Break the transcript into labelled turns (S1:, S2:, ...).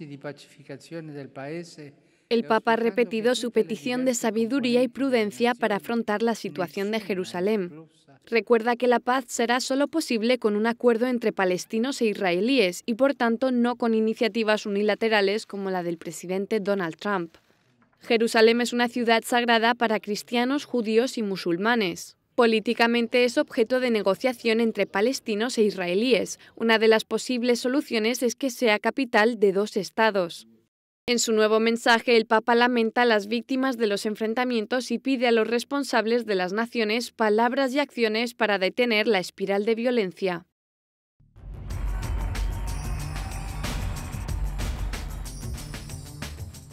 S1: Eh,
S2: El Papa ha repetido este su petición de sabiduría y prudencia para afrontar la situación de Jerusalén. Recuerda que la paz será solo posible con un acuerdo entre palestinos e israelíes y, por tanto, no con iniciativas unilaterales como la del presidente Donald Trump. Jerusalén es una ciudad sagrada para cristianos, judíos y musulmanes. Políticamente es objeto de negociación entre palestinos e israelíes. Una de las posibles soluciones es que sea capital de dos estados. En su nuevo mensaje, el Papa lamenta a las víctimas de los enfrentamientos y pide a los responsables de las naciones palabras y acciones para detener la espiral de violencia.